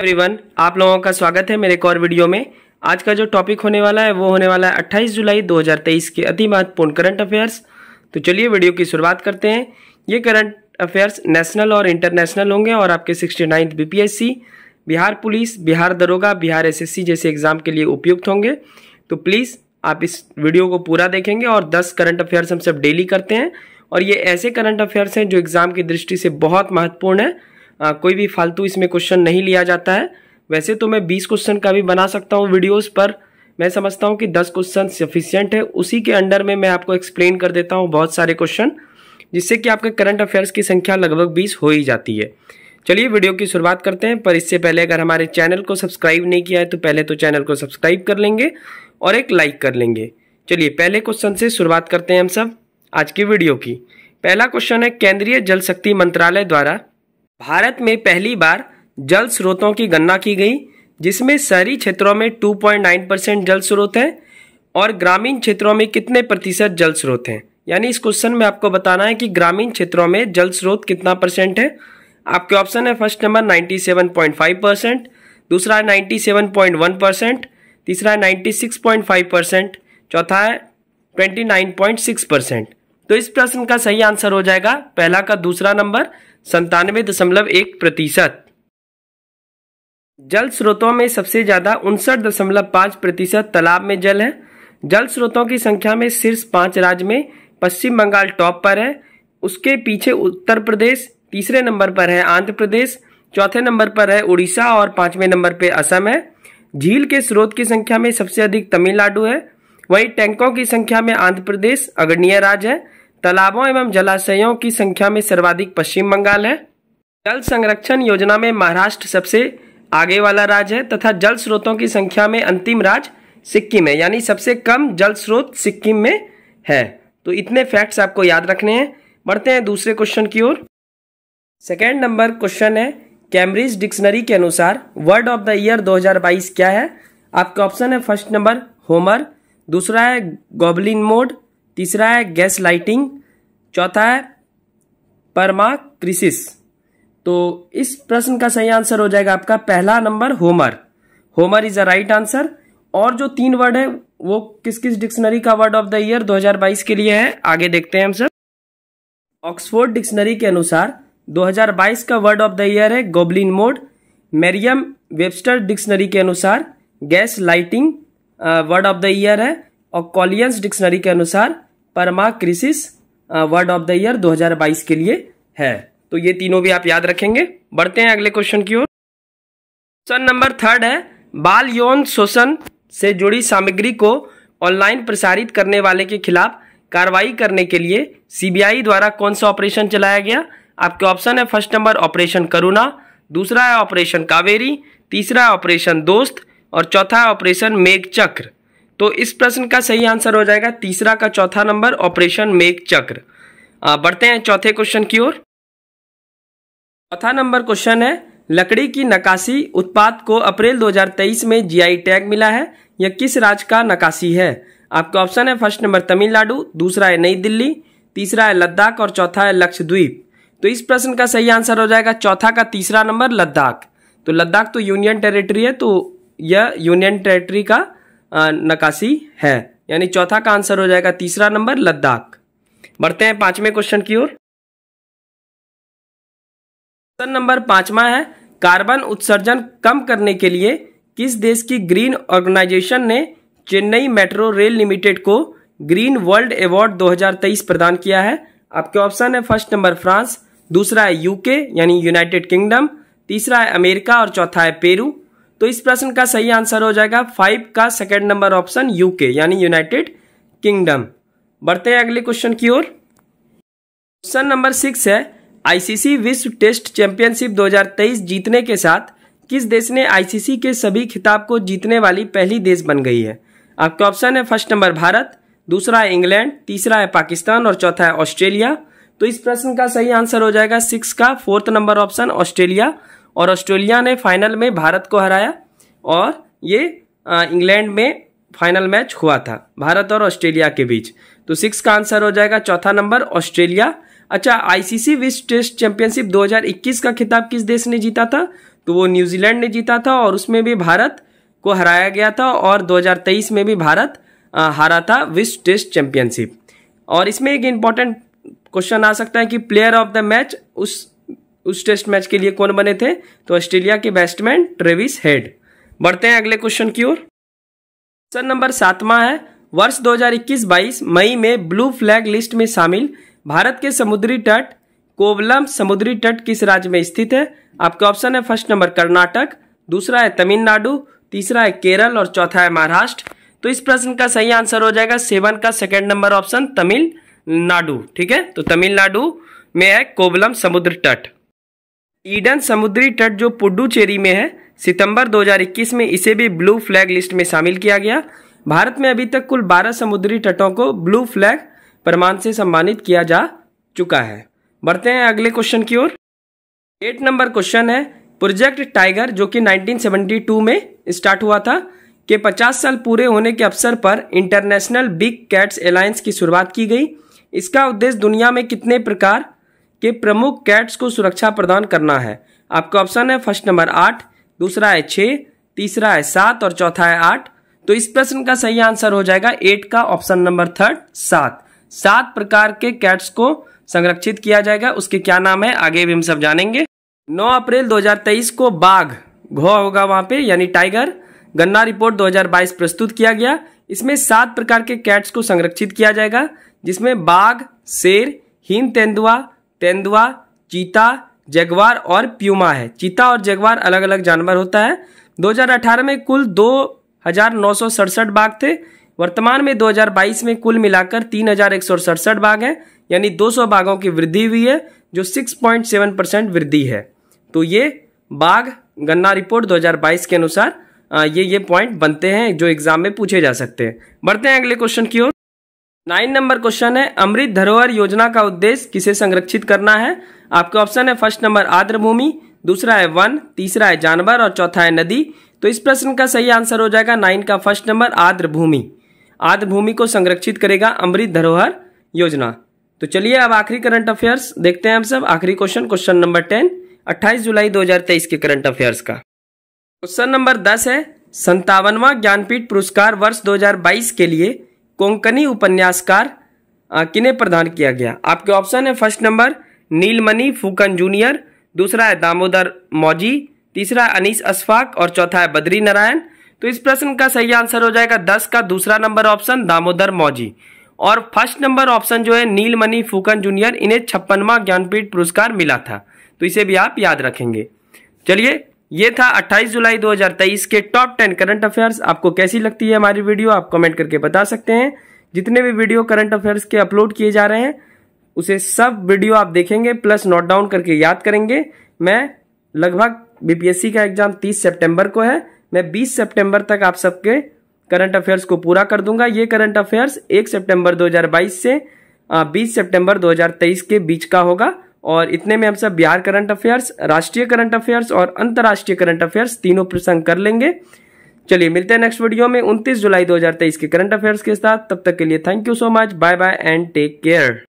everyone आप लोगों का स्वागत है मेरे एक और वीडियो में आज का जो टॉपिक होने वाला है वो होने वाला है 28 जुलाई 2023 के अति महत्वपूर्ण करंट अफेयर्स तो चलिए वीडियो की शुरुआत करते हैं ये करंट अफेयर्स नेशनल और इंटरनेशनल होंगे और आपके sixty ninth BPSC Bihar police Bihar दरोगा बिहार एस जैसे एग्जाम के लिए उपयुक्त होंगे तो प्लीज़ आप इस वीडियो को पूरा देखेंगे और दस करंट अफेयर्स हम सब डेली करते हैं और ये ऐसे करंट अफेयर्स हैं जो एग्ज़ाम की दृष्टि से बहुत महत्वपूर्ण है आ, कोई भी फालतू इसमें क्वेश्चन नहीं लिया जाता है वैसे तो मैं बीस क्वेश्चन का भी बना सकता हूँ वीडियोज़ पर मैं समझता हूँ कि दस क्वेश्चन सफिशियंट है उसी के अंडर में मैं आपको एक्सप्लेन कर देता हूँ बहुत सारे क्वेश्चन जिससे कि आपके करंट अफेयर्स की संख्या लगभग बीस हो ही जाती है चलिए वीडियो की शुरुआत करते हैं पर इससे पहले अगर हमारे चैनल को सब्सक्राइब नहीं किया है तो पहले तो चैनल को सब्सक्राइब कर लेंगे और एक लाइक कर लेंगे चलिए पहले क्वेश्चन से शुरुआत करते हैं हम सब आज की वीडियो की पहला क्वेश्चन है केंद्रीय जल शक्ति मंत्रालय द्वारा भारत में पहली बार जल स्रोतों की गणना की गई जिसमें शहरी क्षेत्रों में 2.9 परसेंट जल स्रोत हैं और ग्रामीण क्षेत्रों में कितने प्रतिशत जल स्रोत हैं यानी इस क्वेश्चन में आपको बताना है कि ग्रामीण क्षेत्रों में जल स्रोत कितना परसेंट है आपके ऑप्शन है फर्स्ट नंबर 97.5 परसेंट दूसरा है नाइन्टी परसेंट तीसरा है नाइन्टी परसेंट चौथा है ट्वेंटी परसेंट तो इस प्रश्न का सही आंसर हो जाएगा पहला का दूसरा नंबर संतानवे दशमलव एक प्रतिशत जल स्रोतों में सबसे ज्यादा उनसठ दशमलव पांच प्रतिशत तालाब में जल है जल स्रोतों की संख्या में शीर्ष पांच राज्य में पश्चिम बंगाल टॉप पर है उसके पीछे उत्तर प्रदेश तीसरे नंबर पर है आंध्र प्रदेश चौथे नंबर पर है उड़ीसा और पांचवें नंबर पर असम है झील के स्रोत की संख्या में सबसे अधिक तमिलनाडु है वहीं टैंकों की संख्या में आंध्र प्रदेश अग्रणीय राज्य है तालाबों एवं जलाशयों की संख्या में सर्वाधिक पश्चिम बंगाल है जल संरक्षण योजना में महाराष्ट्र सबसे आगे वाला राज्य है तथा जल स्रोतों की संख्या में अंतिम राज्य सिक्किम है यानी सबसे कम जल स्रोत सिक्किम में है तो इतने फैक्ट्स आपको याद रखने हैं बढ़ते हैं दूसरे क्वेश्चन की ओर सेकेंड नंबर क्वेश्चन है कैम्ब्रिज डिक्शनरी के अनुसार वर्ड ऑफ द ईयर 2022 क्या है आपका ऑप्शन है फर्स्ट नंबर होमर दूसरा है गोबलिन मोड तीसरा है गैस लाइटिंग चौथा है परमा क्रिसिस तो इस प्रश्न का सही आंसर हो जाएगा आपका पहला number Homer Homer is a right answer और जो तीन वर्ड है वो किस किस डिक्शनरी का वर्ड ऑफ द ईयर 2022 के लिए है आगे देखते हैं हम सब ऑक्सफोर्ड डिक्शनरी के अनुसार 2022 का वर्ड ऑफ द ईयर है goblin mode Merriam Webster dictionary के अनुसार gaslighting word of the year है और कॉलियंस डिक्शनरी के अनुसार permacrisis word of the year 2022 के लिए है तो ये तीनों भी आप याद रखेंगे बढ़ते हैं अगले क्वेश्चन की ओर क्वेश्चन नंबर थर्ड है बाल यौन शोषण से जुड़ी सामग्री को ऑनलाइन प्रसारित करने वाले के खिलाफ कार्रवाई करने के लिए सीबीआई द्वारा कौन सा ऑपरेशन चलाया गया आपके ऑप्शन है फर्स्ट नंबर ऑपरेशन करुणा दूसरा है ऑपरेशन कावेरी तीसरा ऑपरेशन दोस्त और चौथा ऑपरेशन मेघ चक्र तो इस प्रश्न का सही आंसर हो जाएगा तीसरा का चौथा नंबर ऑपरेशन मेघ चक्र बढ़ते हैं चौथे क्वेश्चन की ओर चौथा नंबर क्वेश्चन है लकड़ी की नकाशी उत्पाद को अप्रैल 2023 में जीआई टैग मिला है यह किस राज्य का नकाशी है आपका ऑप्शन है फर्स्ट नंबर तमिलनाडु दूसरा है नई दिल्ली तीसरा है लद्दाख और चौथा है लक्षद्वीप तो इस प्रश्न का सही आंसर हो जाएगा चौथा का तीसरा नंबर लद्दाख तो लद्दाख तो यूनियन टेरिटरी है तो यह यूनियन टेरिटरी का नकाशी है यानी चौथा का आंसर हो जाएगा तीसरा नंबर लद्दाख बढ़ते हैं पांचवें क्वेश्चन की ओर क्वेश्चन नंबर पांचवा है कार्बन उत्सर्जन कम करने के लिए किस देश की ग्रीन ऑर्गेनाइजेशन ने चेन्नई मेट्रो रेल लिमिटेड को ग्रीन वर्ल्ड अवार्ड 2023 प्रदान किया है आपके ऑप्शन है फर्स्ट नंबर फ्रांस दूसरा है यूके यानी यूनाइटेड किंगडम तीसरा है अमेरिका और चौथा है पेरू तो इस प्रश्न का सही आंसर हो जाएगा फाइव का सेकेंड नंबर ऑप्शन यूके यानी यूनाइटेड किंगडम बढ़ते हैं अगले क्वेश्चन की ओर क्वेश्चन नंबर सिक्स है आईसीसी विश्व टेस्ट चैंपियनशिप 2023 जीतने के साथ किस देश ने आईसीसी के सभी खिताब को जीतने वाली पहली देश बन गई है आपके ऑप्शन है फर्स्ट नंबर भारत दूसरा है इंग्लैंड तीसरा है पाकिस्तान और चौथा है ऑस्ट्रेलिया तो इस प्रश्न का सही आंसर हो जाएगा सिक्स का फोर्थ नंबर ऑप्शन ऑस्ट्रेलिया और ऑस्ट्रेलिया ने फाइनल में भारत को हराया और ये इंग्लैंड में फाइनल मैच हुआ था भारत और ऑस्ट्रेलिया के बीच तो सिक्स का आंसर हो जाएगा चौथा नंबर ऑस्ट्रेलिया अच्छा आईसीसी विश्व टेस्ट चैंपियनशिप 2021 का खिताब किस देश ने जीता था तो वो न्यूजीलैंड ने जीता था और उसमें भी भारत को हराया गया था और 2023 में भी भारत हारा था विश्व टेस्ट चैंपियनशिप और इसमें एक इम्पॉर्टेंट क्वेश्चन आ सकता है कि प्लेयर ऑफ द मैच उस उस टेस्ट मैच के लिए कौन बने थे तो ऑस्ट्रेलिया के बैट्समैन ट्रेविस हेड बढ़ते हैं अगले क्वेश्चन की ओर क्वेश्चन नंबर सातवां है वर्ष 2021 हजार मई में ब्लू फ्लैग लिस्ट में शामिल भारत के समुद्री तट कोवलम समुद्री तट किस राज्य में स्थित है आपके ऑप्शन है फर्स्ट नंबर कर्नाटक दूसरा है तमिलनाडु तीसरा है केरल और चौथा है महाराष्ट्र तो इस प्रश्न का सही आंसर हो जाएगा सेवन का सेकंड नंबर ऑप्शन तमिलनाडु ठीक है तो तमिलनाडु में है कोवलम समुद्र तट ईडन समुद्री तट जो पुडुचेरी में है सितंबर 2021 में इसे भी ब्लू फ्लैग लिस्ट में शामिल किया गया भारत में अभी तक कुल 12 समुद्री तटों को ब्लू फ्लैग प्रमाण से सम्मानित किया जा चुका है बढ़ते हैं अगले क्वेश्चन की ओर एट नंबर क्वेश्चन है प्रोजेक्ट टाइगर जो कि 1972 में स्टार्ट हुआ था के 50 साल पूरे होने के अवसर पर इंटरनेशनल बिग कैट्स अलायंस की शुरुआत की गई इसका उद्देश्य दुनिया में कितने प्रकार के प्रमुख कैट्स को सुरक्षा प्रदान करना है आपका ऑप्शन है फर्स्ट नंबर आठ दूसरा है छः तीसरा है सात और चौथा है आठ तो इस प्रश्न का सही आंसर हो जाएगा एट का ऑप्शन नंबर थर्ड सात सात प्रकार के कैट्स को संरक्षित किया जाएगा उसके क्या नाम है आगे भी हम सब जानेंगे 9 अप्रैल 2023 को बाघ घो होगा वहां पे यानी टाइगर गन्ना रिपोर्ट 2022 प्रस्तुत किया गया इसमें सात प्रकार के कैट्स को संरक्षित किया जाएगा जिसमें बाघ शेर हिंद तेंदुआ तेंदुआ चीता जगवार और प्यूमा है चीता और जगवार अलग अलग जानवर होता है 2018 में कुल दो हजार नौ सौ सड़सठ बाघ थे वर्तमान में 2022 में कुल मिलाकर तीन हजार एक सौ सड़सठ बाघ हैं यानी 200 बाघों की वृद्धि हुई है जो 6.7 परसेंट वृद्धि है तो ये बाघ गन्ना रिपोर्ट 2022 के अनुसार ये ये पॉइंट बनते हैं जो एग्जाम में पूछे जा सकते हैं बढ़ते हैं अगले क्वेश्चन की ओर नाइन नंबर क्वेश्चन है अमृत धरोहर योजना का उद्देश्य किसे संरक्षित करना है आपके ऑप्शन है फर्स्ट नंबर आर्द्र भूमि दूसरा है वन तीसरा है जानवर और चौथा है नदी तो इस प्रश्न का सही आंसर हो जाएगा नाइन का फर्स्ट नंबर आर्द्र भूमि आर्द्र भूमि को संरक्षित करेगा अमृत धरोहर योजना तो चलिए अब आखिरी करंट अफेयर्स देखते हैं हम सब आखिरी क्वेश्चन क्वेश्चन नंबर टेन अट्ठाईस जुलाई दो के करंट अफेयर्स का क्वेश्चन नंबर दस है संतावनवा ज्ञानपीठ पुरस्कार वर्ष दो के लिए कोंकणी उपन्यासकार किन्हें प्रदान किया गया आपके ऑप्शन है फर्स्ट नंबर नीलमणि फूकन जूनियर दूसरा है दामोदर मौजी तीसरा है अनिस अशफाक और चौथा है बद्री नारायण तो इस प्रश्न का सही आंसर हो जाएगा दस का दूसरा नंबर ऑप्शन दामोदर मौजी और फर्स्ट नंबर ऑप्शन जो है नीलमणि फूकन जूनियर इन्हें छप्पनवा ज्ञानपीठ पुरस्कार मिला था तो इसे भी आप याद रखेंगे चलिए ये था 28 जुलाई 2023 के टॉप 10 करंट अफेयर्स आपको कैसी लगती है हमारी वीडियो आप कमेंट करके बता सकते हैं जितने भी वीडियो करंट अफेयर्स के अपलोड किए जा रहे हैं उसे सब वीडियो आप देखेंगे प्लस नोट डाउन करके याद करेंगे मैं लगभग बीपीएससी का एग्जाम 30 सितंबर को है मैं 20 सितंबर तक आप सबके करंट अफेयर्स को पूरा कर दूंगा ये करंट अफेयर्स 1 सितंबर 2022 से 20 सितंबर 2023 के बीच का होगा और इतने में हम सब बिहार करंट अफेयर्स राष्ट्रीय करंट अफेयर्स और अंतर्राष्ट्रीय करंट अफेयर्स तीनों प्रसंग कर लेंगे चलिए मिलते हैं नेक्स्ट वीडियो में 29 जुलाई 2023 के करंट अफेयर्स के साथ तब तक के लिए thank you so much bye bye and take care